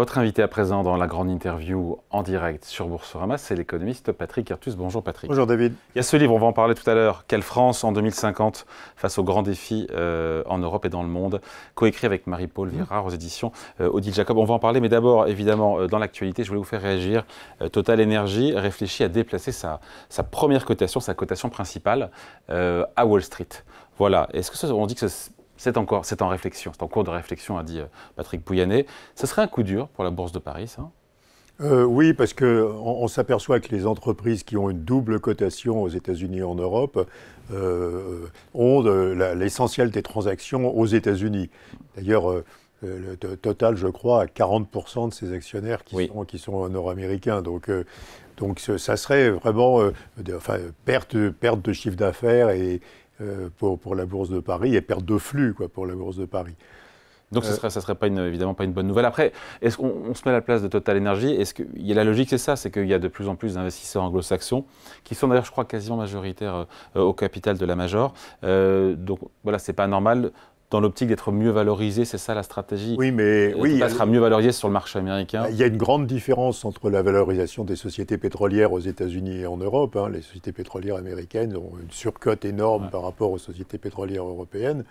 Votre invité à présent dans la grande interview en direct sur Boursorama, c'est l'économiste Patrick Artus. Bonjour Patrick. Bonjour David. Il y a ce livre, on va en parler tout à l'heure, Quelle France en 2050 face aux grands défis euh, en Europe et dans le monde, coécrit avec Marie-Paul mm. Virard aux éditions euh, Odile Jacob. On va en parler, mais d'abord, évidemment, euh, dans l'actualité, je voulais vous faire réagir. Total Energy réfléchit à déplacer sa, première cotation, sa cotation principale à Wall Street. Voilà. Est-ce que ça, on dit que ça, c'est encore, c'est en réflexion, c'est en cours de réflexion, a dit euh, Patrick Pouyanné. Ce serait un coup dur pour la Bourse de Paris, ça euh, oui, parce qu'on on, s'aperçoit que les entreprises qui ont une double cotation aux États-Unis et en Europe euh, ont l'essentiel des transactions aux États-Unis. D'ailleurs, le total, je crois, à 40% de ses actionnaires qui sont, qui nord-américains. Donc, donc ça serait vraiment de, perte, perte de chiffre d'affaires et, euh, pour, la Bourse de Paris et perte de flux quoi, pour la Bourse de Paris. Donc ce ne euh, serait, ça serait pas évidemment pas une bonne nouvelle. Après, est-ce qu'on se met à la place de Total Energy Est-ce que y a la logique, c'est ça, c'est qu'il y a de plus en plus d'investisseurs anglo-saxons qui sont d'ailleurs, je crois, quasiment majoritaires euh, au capital de la major. donc voilà, n'est pas normal dans l'optique d'être mieux valorisé, c'est ça la stratégie Oui, mais oui, sera mieux valorisé sur le marché américain. Il y a une grande différence entre la valorisation des sociétés pétrolières aux États-Unis et en Europe. Hein. Les sociétés pétrolières américaines ont une surcote énorme par rapport aux sociétés pétrolières européennes.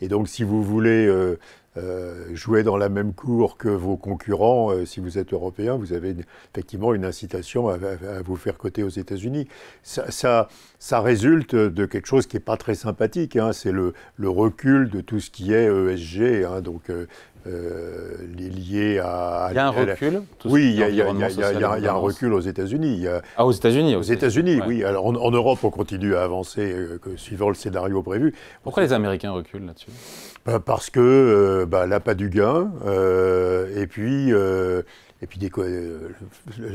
Et donc, si vous voulez euh, euh, jouer dans la même cour que vos concurrents, euh, si vous êtes européen, vous avez effectivement une incitation à, vous faire coter aux États-Unis. Ça, ça, résulte de quelque chose qui n'est pas très sympathique. Hein. c'est le, recul de tout ce qui est ESG. Hein. donc, euh, lié à. Il y a un recul Oui, il y, a, un recul aux États-Unis. Ah, aux États-Unis Aux États-Unis, oui. Alors en, Europe, on continue à avancer euh, suivant le scénario prévu. Pourquoi les Américains reculent là-dessus bah, Parce que euh, bah, là, pas du gain. et puis. Et puis, euh,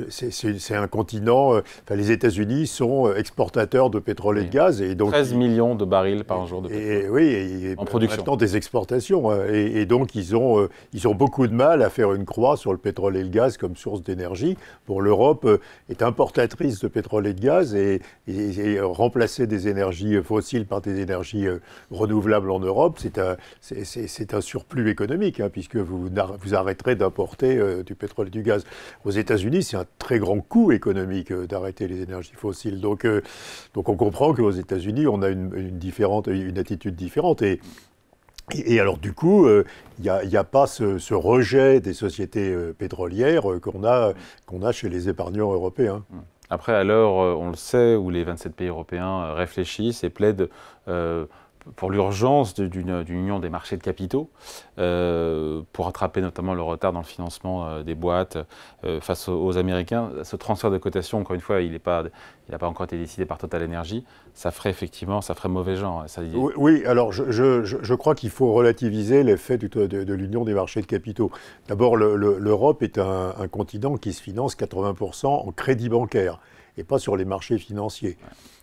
c'est un continent. Euh, enfin, les États-Unis sont euh, exportateurs de pétrole et de gaz. Et donc, 13 millions de barils par jour de pétrole. Et, oui, en production. Maintenant, des exportations. Hein. Et, donc, ils ont, ils ont beaucoup de mal à faire une croix sur le pétrole et le gaz comme source d'énergie. Pour l'Europe, est importatrice de pétrole et de gaz et, remplacer des énergies fossiles par des énergies renouvelables en Europe, c'est un, un, surplus économique, hein, puisque vous, vous arrêterez d'importer du pétrole du gaz. Aux États-Unis, c'est un très grand coût économique euh, d'arrêter les énergies fossiles. Donc, euh, donc on comprend qu'aux États-Unis, on a une, une, différente, une attitude différente. Et, et, alors du coup, euh, il n'y a, a, pas ce, ce, rejet des sociétés pétrolières qu'on a, qu'on a chez les épargnants européens. Après, alors, on le sait, où les 27 pays européens réfléchissent et plaident pour l'urgence d'une union des marchés de capitaux, euh, pour attraper notamment le retard dans le financement euh, des boîtes euh, face aux, Américains. Ce transfert de cotation, encore une fois, il n'a pas, encore été décidé par Total Energy. Ça ferait effectivement, ça ferait mauvais genre. Hein, oui, alors je, crois qu'il faut relativiser l'effet de, de, l'union des marchés de capitaux. D'abord, l'Europe est un, continent qui se finance 80% en crédit bancaire et pas sur les marchés financiers.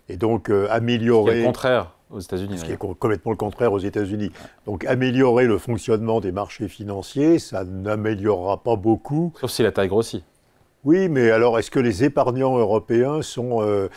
Et donc améliorer... C'est le contraire États-Unis. Ce qui est complètement le contraire aux États-Unis. Donc améliorer le fonctionnement des marchés financiers, ça n'améliorera pas beaucoup. Sauf si la taille grossit. Oui, mais alors est-ce que les épargnants européens sont... Euh,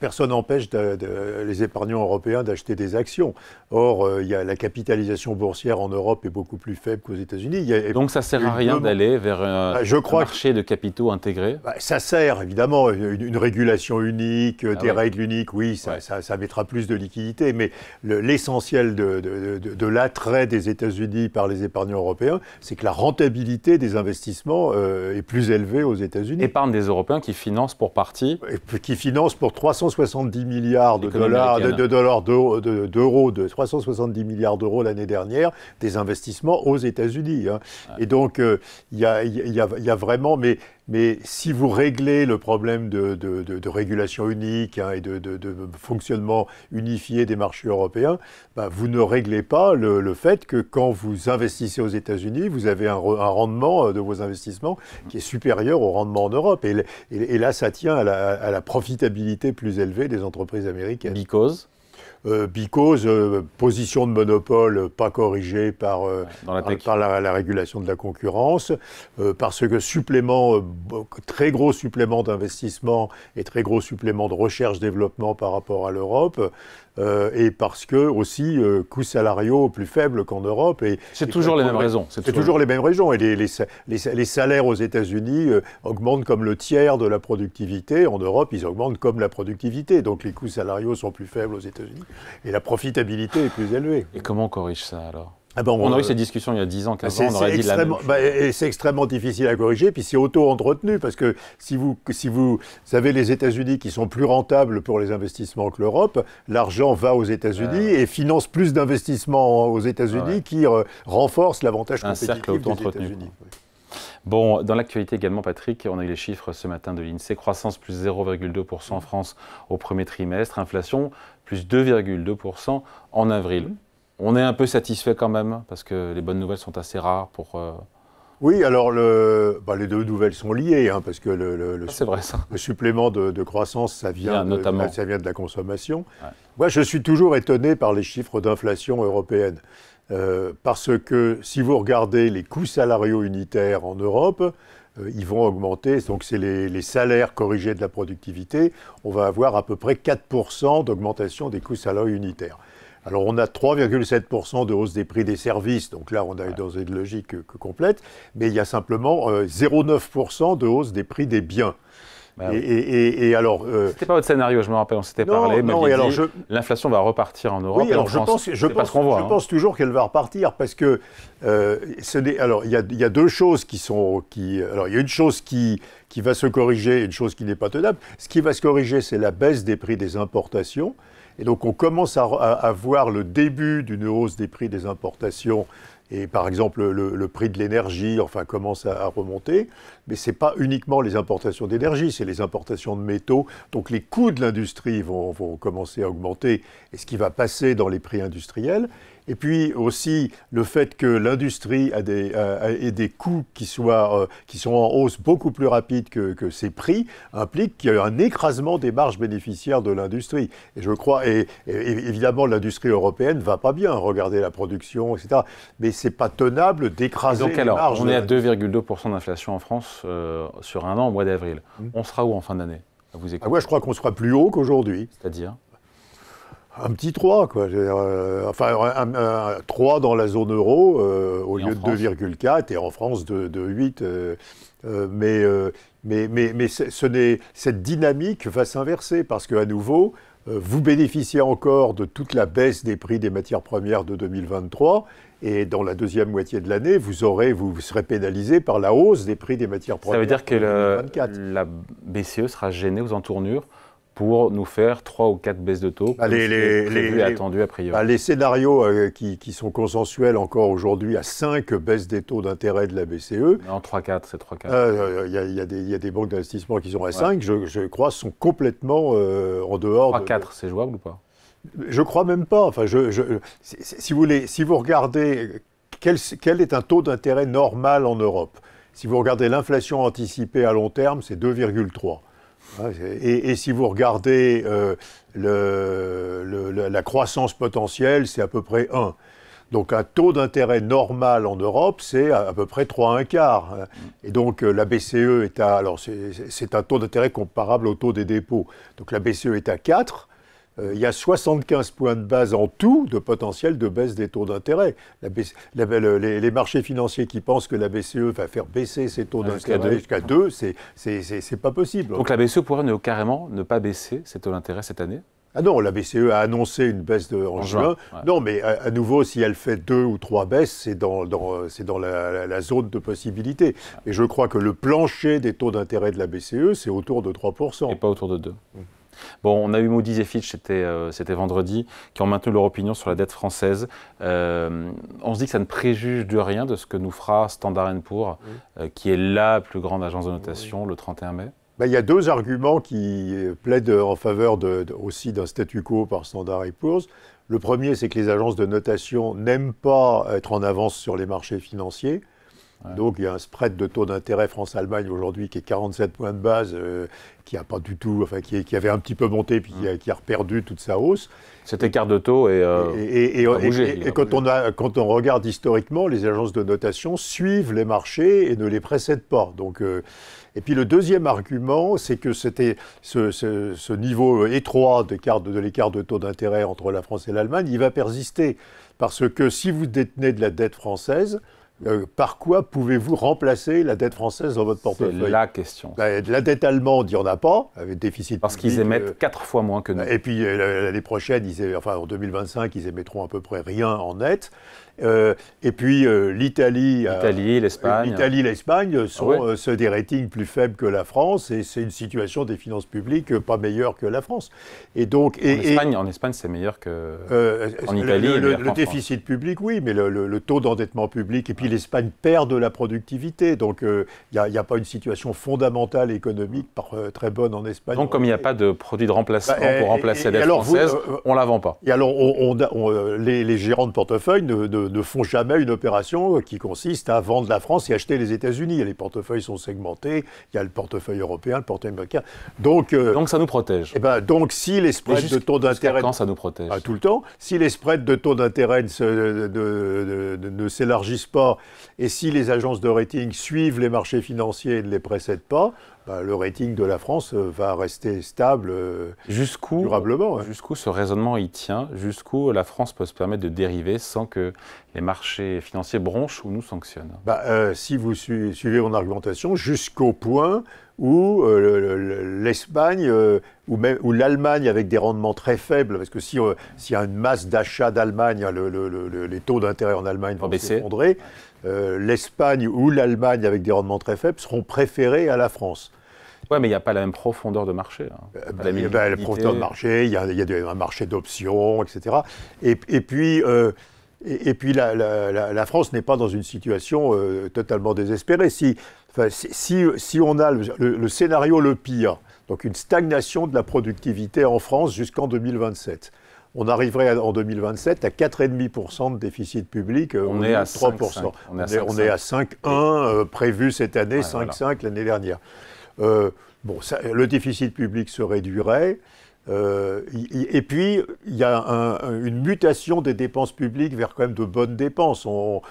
personne n'empêche les épargnants européens d'acheter des actions. Or, euh, y la capitalisation boursière en Europe est beaucoup plus faible qu'aux États-Unis. Donc ça ne sert à rien d'aller vers euh, bah, un, marché de capitaux intégré bah, Ça sert, évidemment. Une, régulation unique, ah des règles uniques, oui, ça, mettra plus de liquidités. Mais l'essentiel de, l'attrait des États-Unis par les épargnants européens, c'est que la rentabilité des investissements est plus élevée aux États-Unis unis Épargne des Européens qui financent pour partie. qui financent pour 370 milliards de dollars, de, dollars, d'euros, de, 370 milliards d'euros l'année dernière, des investissements aux États-Unis. Hein. Et donc, euh, il y, a, y, a, vraiment. Mais mais si vous réglez le problème de, régulation unique hein, et de, fonctionnement unifié des marchés européens, bah, vous ne réglez pas le, fait que quand vous investissez aux États-Unis, vous avez un, rendement euh, de vos investissements qui est supérieur au rendement en Europe. Et, là, ça tient à la, profitabilité plus élevée des entreprises américaines. Euh, because euh, position de monopole pas corrigée par, euh, la, par régulation de la concurrence, parce que supplément, très gros supplément d'investissement et très gros supplément de recherche-développement par rapport à l'Europe, euh, et parce que aussi euh, coûts salariaux plus faibles qu'en Europe. Et, c'est toujours les mêmes raisons. C'est toujours, les mêmes raisons. Et les, salaires aux États-Unis euh, augmentent comme le tiers de la productivité. En Europe, ils augmentent comme la productivité. Donc les coûts salariaux sont plus faibles aux États-Unis et la profitabilité est plus élevée. Et comment on corrige ça alors ah on, aurait a eu euh, ces discussions il y a 10 ans, 15 ans, on aurait dit la même chose. Bah, et c'est extrêmement difficile à corriger, puis c'est auto-entretenu, parce que si vous, si vous avez les États-Unis qui sont plus rentables pour les investissements que l'Europe, l'argent va aux États-Unis et finance plus d'investissements aux États-Unis qui renforcent l'avantage compétitif des États-Unis. Bon, dans l'actualité également, Patrick, on a eu les chiffres ce matin de l'INSEE. Croissance plus 0,2% en France au premier trimestre, inflation plus 2,2% en avril. On est un peu satisfait quand même, parce que les bonnes nouvelles sont assez rares pour... Euh, oui, alors bah, les deux nouvelles sont liées, hein, parce que le, ah, supplément de, croissance, ça vient, de, ça vient de la consommation. Moi, je suis toujours étonné par les chiffres d'inflation européenne, euh, parce que si vous regardez les coûts salariaux unitaires en Europe, euh, ils vont augmenter, donc c'est les, les, salaires corrigés de la productivité, on va avoir à peu près 4% d'augmentation des coûts salariaux unitaires. Alors on a 3,7% de hausse des prix des services, donc là on est dans une logique euh, complète, mais il y a simplement 0,9% euh, de hausse des prix des biens. Bah et, et, alors. Euh, C'était pas votre scénario, je me rappelle, on s'était parlé. Non, mais alors L'inflation va repartir en Europe. en je pense, je, pense, je hein. pense, toujours qu'elle va repartir parce que. alors, il y, y, a deux choses qui sont. Qui, alors, il y a une chose qui, qui va se corriger et une chose qui n'est pas tenable. Ce qui va se corriger, c'est la baisse des prix des importations. Et donc on commence à, voir le début d'une hausse des prix des importations et par exemple, le, prix de l'énergie, enfin, commence à, remonter. Mais ce n'est pas uniquement les importations d'énergie, c'est les importations de métaux. Donc les coûts de l'industrie vont, vont, commencer à augmenter, et ce qui va passer dans les prix industriels. Et puis aussi le fait que l'industrie a ait des coûts qui, soient, euh, qui sont en hausse beaucoup plus rapide que, ses prix implique qu'il y a un écrasement des marges bénéficiaires de l'industrie. Et je crois, et, évidemment, l'industrie européenne ne va pas bien. Regardez la production, etc. Mais c'est pas tenable d'écraser les alors, marges. On est à 2,2% d'inflation en France euh, sur un an au mois d'avril. Hmm. On sera où en fin d'année ah je crois qu'on sera plus haut qu'aujourd'hui. C'est-à-dire un petit 3, quoi. Euh, enfin, un, 3 dans la zone euro euh, au lieu de 2,4 et en France de, 8. Euh, mais, mais, ce n'est, cette dynamique va s'inverser parce qu'à nouveau, vous bénéficiez encore de toute la baisse des prix des matières premières de 2023 et dans la deuxième moitié de l'année, vous, aurez, vous serez pénalisé par la hausse des prix des matières premières. Ça veut dire que la BCE sera gênée aux entournures pour nous faire trois ou quatre baisses de taux. Bah, les, les, les, a priori. Ah, les scénarios euh, qui, sont consensuels encore aujourd'hui à 5 baisses des taux d'intérêt de la BCE. En 3-4, c'est 3-4. Euh, euh, il y, a des banques d'investissement qui sont à 5, je, crois, sont complètement en dehors. 3-4, c'est jouable ou pas Je crois même pas. Enfin, je, si, vous voulez, si vous regardez quel est un taux d'intérêt normal en Europe, si vous regardez l'inflation anticipée à long terme, c'est 2,3. Et, si vous regardez euh, le, la croissance potentielle, c'est à peu près 1. Donc un taux d'intérêt normal en Europe, c'est à, peu près 3 1 quart. Mm. Et donc euh, la BCE est à... Alors c'est un taux d'intérêt comparable au taux des dépôts. Donc la BCE est à 4. Euh, il y a 75 points de base en tout de potentiel de baisse des taux d'intérêt. les, marchés financiers qui pensent que la BCE va faire baisser ses taux ah, d'intérêt jusqu'à 2, c'est pas possible. Donc la BCE pourrait carrément ne pas baisser ses taux d'intérêt cette année ah non, la BCE a annoncé une baisse en, juin. Non, mais à, nouveau, si elle fait deux ou trois baisses, c'est dans, dans, dans la, zone de possibilité. Et ah. je crois que le plancher des taux d'intérêt de la BCE, c'est autour de 3%. Et pas autour de 2. Bon, on a eu Moody's et Fitch, c'était vendredi, qui ont maintenu leur opinion sur la dette française. Euh, on se dit que ça ne préjuge de rien de ce que nous fera Standard Poor's, euh, qui est la plus grande agence de notation le 31 mai. Bah, il y a deux arguments qui euh, plaident en faveur aussi d'un statu quo par Standard Poor's. Le premier, c'est que les agences de notation n'aiment pas être en avance sur les marchés financiers. Donc il y a un spread de taux d'intérêt France-Allemagne aujourd'hui qui est 47 points de base, euh, qui a pas du tout, enfin qui, avait un petit peu monté puis qui mm. a, qui reperdu toute sa hausse. Cet écart de taux est euh, bougé, et, quand on regarde historiquement, les agences de notation suivent les marchés et ne les précèdent pas. Donc euh, et puis le deuxième argument, c'est que c'était ce, niveau étroit de, de l'écart de taux d'intérêt entre la France et l'Allemagne, il va persister parce que si vous détenez de la dette française euh, par quoi pouvez-vous remplacer la dette française dans votre portefeuille C'est la question. Ben, la dette allemande, il n'y en a pas, avec déficit. Parce qu'ils émettent euh, quatre fois moins que nous. Et puis euh, l'année prochaine, enfin en 2025, ils émettront à peu près rien en net. Euh, et puis euh, l'Italie, euh, l'Italie, l'Espagne, l'Italie, l'Espagne ah sont ceux des ratings plus faibles que la France et c'est une situation des finances publiques pas meilleure que la France. Et donc, en Espagne, c'est meilleur que en Italie. Le, le hein. déficit public, oui, mais le, taux d'endettement public et puis l'Espagne perd de la productivité, donc il n'y a, pas une situation fondamentale économique très bonne en Espagne. Donc comme il n'y a pas de produit de remplacement bah, pour remplacer la française, on on la vend pas. Et alors on, les, gérants de portefeuille ne, ne font jamais une opération qui consiste à vendre la France et acheter les États-Unis. Les portefeuilles sont segmentés, il y a le portefeuille européen, le portefeuille américain. Donc, euh, donc ça nous protège. Eh ben, donc si les spreads de taux d'intérêt... ça nous protège ah, Tout le temps. Si les spreads de taux d'intérêt ne, s'élargissent pas et si les agences de rating suivent les marchés financiers et ne les précèdent pas, bah, le rating de la France euh, va rester stable euh, jusqu'où, durablement. Hein. Jusqu'où ce raisonnement y tient Jusqu'où la France peut se permettre de dériver sans que les marchés financiers bronchent ou nous sanctionnent bah, euh, Si vous suivez mon argumentation, jusqu'au point où l'Espagne ou même ou l'Allemagne avec des rendements très faibles, parce que s'il y a une masse d'achats d'Allemagne, les taux d'intérêt en Allemagne vont s'effondrer. Euh, l'Espagne ou l'Allemagne avec des rendements très faibles seront préférés à la France. Oui, mais il n'y a pas la même profondeur de marché. Hein. Euh, la, bah, profondeur de marché, il y a, un marché d'options, etc. Et, et puis, euh, et, puis la, France n'est pas dans une situation totalement désespérée. Si, si, si, on a le scénario le pire, donc une stagnation de la productivité en France jusqu'en 2027, on arriverait en 2027 à 4,5% de déficit public. Euh, on, est à 3%. On, est à 5,1 euh, prévu cette année, 5,5 l'année dernière. Euh, bon, le déficit public se réduirait. et puis, il y a une mutation des dépenses publiques vers quand même de bonnes dépenses. On,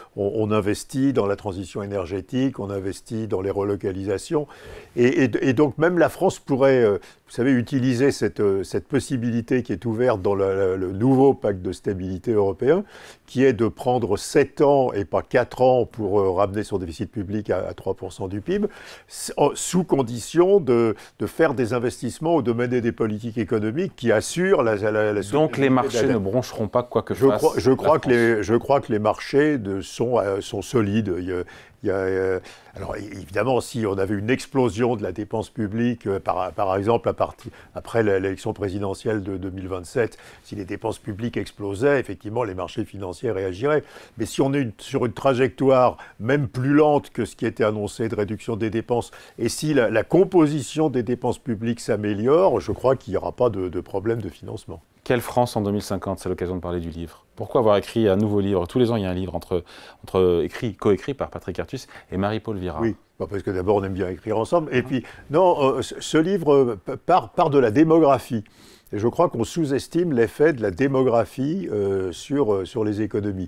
investit dans la transition énergétique, on investit dans les relocalisations. et donc, même la France pourrait, vous savez, utiliser cette, euh, cette, possibilité qui est ouverte dans le, nouveau pacte de stabilité européen, qui est de prendre 7 ans et pas 4 ans pour euh, ramener son déficit public à, 3% du PIB, sous condition de, de, faire des investissements ou de mener des politiques économiques qui assurent la, Donc les marchés ne broncheront pas quoi que je soit Crois, je, crois que les, je crois que les marchés de, sont, euh, sont solides. Euh, alors évidemment, si on avait une explosion de la dépense publique, euh, par, exemple après l'élection présidentielle de 2027, si les dépenses publiques explosaient, effectivement, les marchés financiers réagiraient. Mais si on est sur une trajectoire même plus lente que ce qui était annoncé de réduction des dépenses, et si la, composition des dépenses publiques s'améliore, je crois qu'il n'y aura pas de problème de financement. Quelle France en 2050 C'est l'occasion de parler du livre. Pourquoi avoir écrit un nouveau livre Tous les ans, il y a un livre entre, entre écrit, coécrit par Patrick Artus et Marie-Paul Vira. Oui, bah, parce que d'abord, on aime bien écrire ensemble. Et ah. puis, non, euh, ce livre euh, part, de la démographie. Et je crois qu'on sous-estime l'effet de la démographie euh, sur, sur les économies.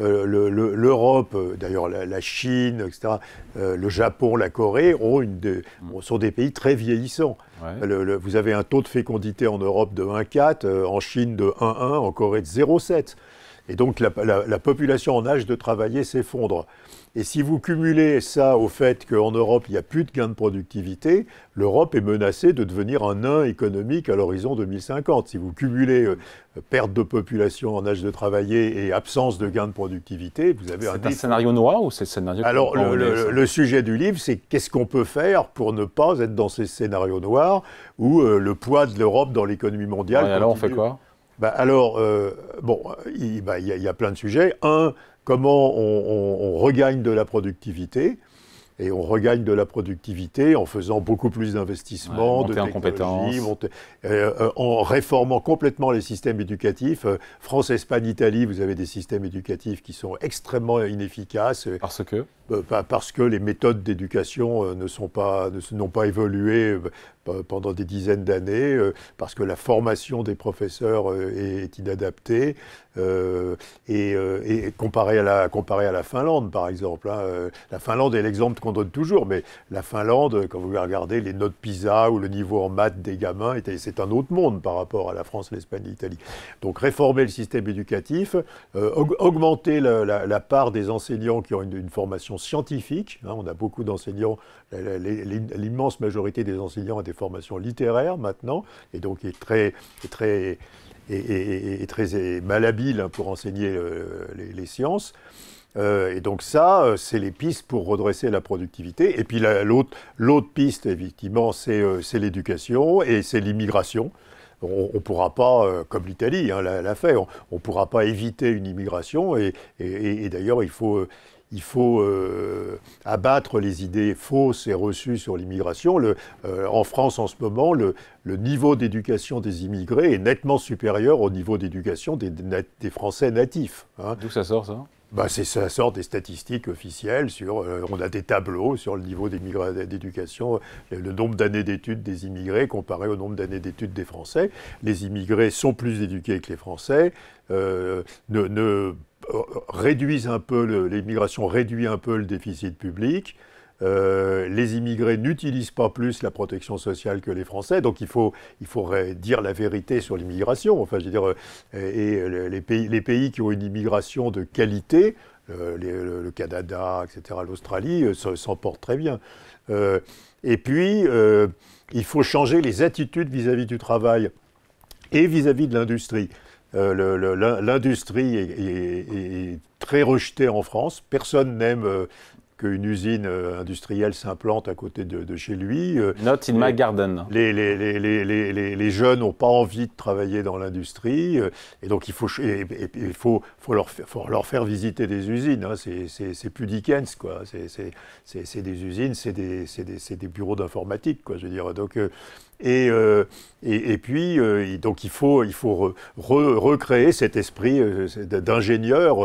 Euh, l'Europe, euh, d'ailleurs la, Chine, etc., euh, le Japon, la Corée, mm. sont des pays très vieillissants. vous avez un taux de fécondité en Europe de 1,4, en Chine de 1,1, en Corée de 0,7. Et donc la, population en âge de travailler s'effondre. Et si vous cumulez ça au fait qu'en Europe, il n'y a plus de gains de productivité, l'Europe est menacée de devenir un nain économique à l'horizon 2050. Si vous cumulez euh, perte de population en âge de travailler et absence de gains de productivité, vous avez un... C'est un scénario noir ou c'est scénario... Alors le, sujet du livre, c'est qu'est-ce qu'on peut faire pour ne pas être dans ces scénarios noirs où euh, le poids de l'Europe dans l'économie mondiale... et alors on fait quoi bah, alors, euh, bon, bah, il y, a plein de sujets. Un, comment on, regagne de la productivité et on regagne de la productivité en faisant beaucoup plus d'investissements, de euh, en, réformant complètement les systèmes éducatifs. Euh, France, Espagne, Italie, vous avez des systèmes éducatifs qui sont extrêmement inefficaces. Parce que euh, parce que les méthodes d'éducation euh, ne sont pas n'ont pas évolué euh, pendant des dizaines d'années, parce que la formation des professeurs est inadaptée et, comparé à la comparé à la Finlande par exemple. Hein, la Finlande est l'exemple qu'on donne toujours, mais la Finlande, quand vous regardez les notes PISA ou le niveau en maths des gamins, c'est un autre monde par rapport à la France, l'Espagne, l'Italie. Donc réformer le système éducatif, augmenter la, part des enseignants qui ont une formation scientifique. Hein, on a beaucoup d'enseignants, l'immense majorité des enseignants a des formations littéraires maintenant, et donc est très, très, est, très malhabile hein, pour enseigner euh, les, sciences. Euh, et donc ça, euh, c'est les pistes pour redresser la productivité. Et puis l'autre l'autre piste, effectivement, c'est l'éducation et c'est l'immigration. On ne pourra pas, comme l'Italie hein, l'a fait, on ne pourra pas éviter une immigration. et d'ailleurs, il faut, il faut euh, abattre les idées fausses et reçues sur l'immigration. Euh, en France, en ce moment, le, niveau d'éducation des immigrés est nettement supérieur au niveau d'éducation des, Français natifs. Hein. D'où ça sort ça bah, c'est ça sort des statistiques officielles sur, euh, on a des tableaux sur le niveau d'éducation, le nombre d'années d'études des immigrés comparé au nombre d'années d'études des Français. Les immigrés sont plus éduqués que les Français, euh, euh, réduisent un peu l'immigration réduit un peu le déficit public. Euh, les immigrés n'utilisent pas plus la protection sociale que les Français, donc il faut, il faudrait dire la vérité sur l'immigration. Enfin, euh, et, euh, les, pays, les pays qui ont une immigration de qualité, le, Canada, etc., l'Australie, s'en portent très bien. et puis, il faut changer les attitudes vis-à-vis du travail et vis-à-vis de l'industrie. L'industrie est, très rejetée en France. Personne n'aime qu'une usine euh, industrielle s'implante à côté de, chez lui. Euh, Not in les, my garden. Les, les, jeunes n'ont pas envie de travailler dans l'industrie, euh, et donc il faut, il faut, faut, leur, faut, leur, faire visiter des usines. Hein. C'est plus Dickens, quoi. C'est des usines, c'est des, des, des, bureaux d'informatique, quoi. Je veux dire, donc euh, et, et, puis, euh, donc il faut, il faut recréer cet esprit euh, d'ingénieur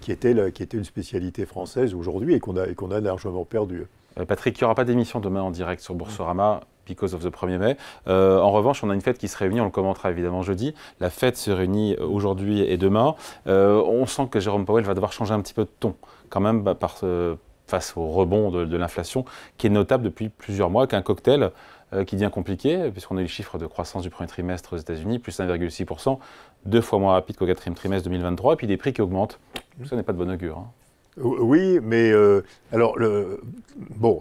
qui, était qui était une spécialité française aujourd'hui et qu'on a, a largement perdu. Patrick, il n'y aura pas d'émission demain en direct sur Boursorama because of the 1er mai. en revanche, on a une fête qui se réunit, on le commentera évidemment jeudi. La fête se réunit aujourd'hui et demain. on sent que Jérôme Powell va devoir changer un petit peu de ton, quand même, bah, face au rebond de l'inflation, qui est notable depuis plusieurs mois, qu'un cocktail euh, qui devient compliqué, puisqu'on a les chiffres de croissance du premier trimestre aux États-Unis, plus 1,6%, deux fois moins rapide qu'au quatrième trimestre 2023, et puis des prix qui augmentent. ça n'est pas de bon augure. Hein. Oui, mais euh, alors, le, bon,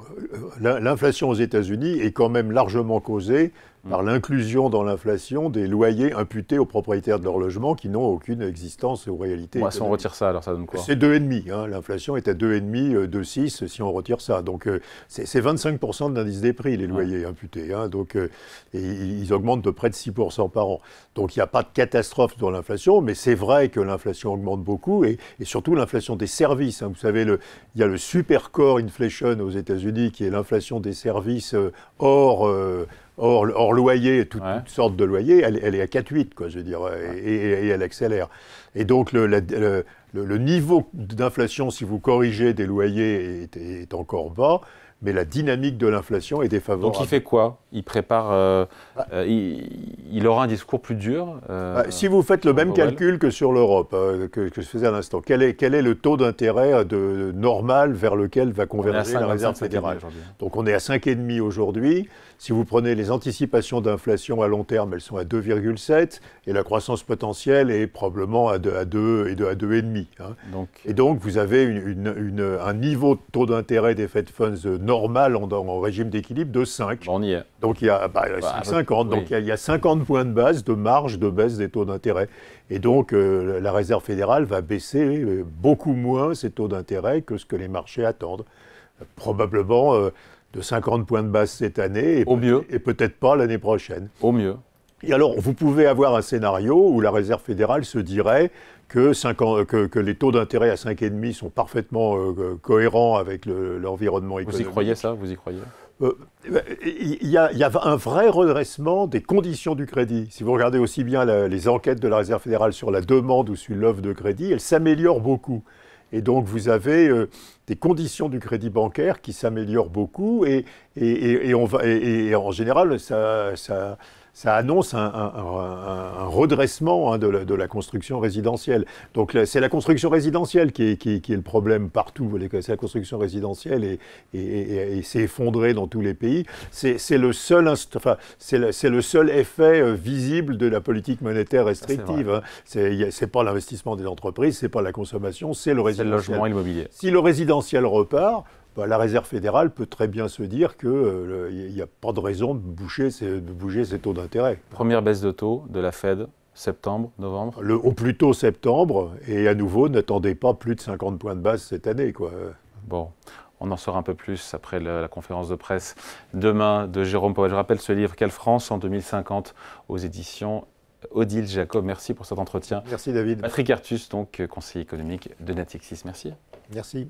euh, l'inflation aux États-Unis est quand même largement causée Mm. par l'inclusion dans l'inflation des loyers imputés aux propriétaires de leur logement qui n'ont aucune existence ou réalité. si on retire ça, alors ça donne quoi C'est 2,5. Hein. L'inflation est à 2,5, 2,6 euh, si on retire ça. Donc euh, c'est 25% de l'indice des prix, les loyers imputés. Hein. Donc euh, ils augmentent de près de 6% par an. Donc il n'y a pas de catastrophe dans l'inflation, mais c'est vrai que l'inflation augmente beaucoup et, surtout l'inflation des services. Hein. Vous savez, il y a le super core inflation aux États-Unis qui est l'inflation des services hors hors, loyer, toutes, toutes sortes de loyers, elle, est à 4,8, quoi, je veux dire, et, elle accélère. Et donc, le, niveau d'inflation, si vous corrigez des loyers, est, encore bas. Mais la dynamique de l'inflation est défavorable. Donc il fait quoi Il prépare. Euh, ah. euh, il, aura un discours plus dur euh, ah, Si vous faites le même calcul que sur l'Europe, que, je faisais à l'instant, quel est, quel est le taux d'intérêt normal vers lequel va converger la réserve fédérale Donc on est à 5,5 aujourd'hui. Si vous prenez les anticipations d'inflation à long terme, elles sont à 2,7 et la croissance potentielle est probablement à 2, et à 2,5. Hein. Et donc, vous avez un niveau de taux d'intérêt des Fed Funds normal en, régime d'équilibre de 5. on y est. Donc, il y a 50, bah, bah, ah, donc il y a, 50 points de base de marge de baisse des taux d'intérêt. Et donc, euh, la Réserve fédérale va baisser euh, beaucoup moins ses taux d'intérêt que ce que les marchés attendent. Probablement. Euh, de 50 points de base cette année. Et Au mieux. Et peut-être pas l'année prochaine. Au mieux. Et alors, vous pouvez avoir un scénario où la Réserve fédérale se dirait que, que, que les taux d'intérêt à 5,5 sont parfaitement euh, euh, cohérents avec l'environnement économique. Vous y croyez ça euh, bah, Vous y croyez il y, a, un vrai redressement des conditions du crédit. Si vous regardez aussi bien les enquêtes de la Réserve fédérale sur la demande ou sur l'offre de crédit, elles s'améliorent beaucoup. Et donc vous avez euh, des conditions du crédit bancaire qui s'améliorent beaucoup et, en général, ça ça annonce un, redressement hein, de, la, de, la, construction résidentielle. Donc c'est la construction résidentielle qui est, le problème partout. C'est la construction résidentielle et, et, et, s'est dans tous les pays. C'est le seul, enfin, c'est le, le, seul effet euh, visible de la politique monétaire restrictive. Hein. C'est pas l'investissement des entreprises, c'est pas la consommation, c'est le résidentiel. le logement immobilier. Si le résidentiel repart, bah, la Réserve fédérale peut très bien se dire qu'il euh, n'y a pas de raison de, boucher ces, de bouger ses taux d'intérêt. Première baisse de taux de la Fed Septembre, novembre le, Au plus tôt septembre, et à nouveau, n'attendez pas plus de 50 points de base cette année. Quoi. Bon, on en saura un peu plus après la, la conférence de presse demain de Jérôme Powell. Je rappelle ce livre, Quelle France en 2050 aux éditions Odile Jacob. Merci pour cet entretien. Merci David. Patrick Artus, donc conseiller économique de Natixis. Merci. Merci.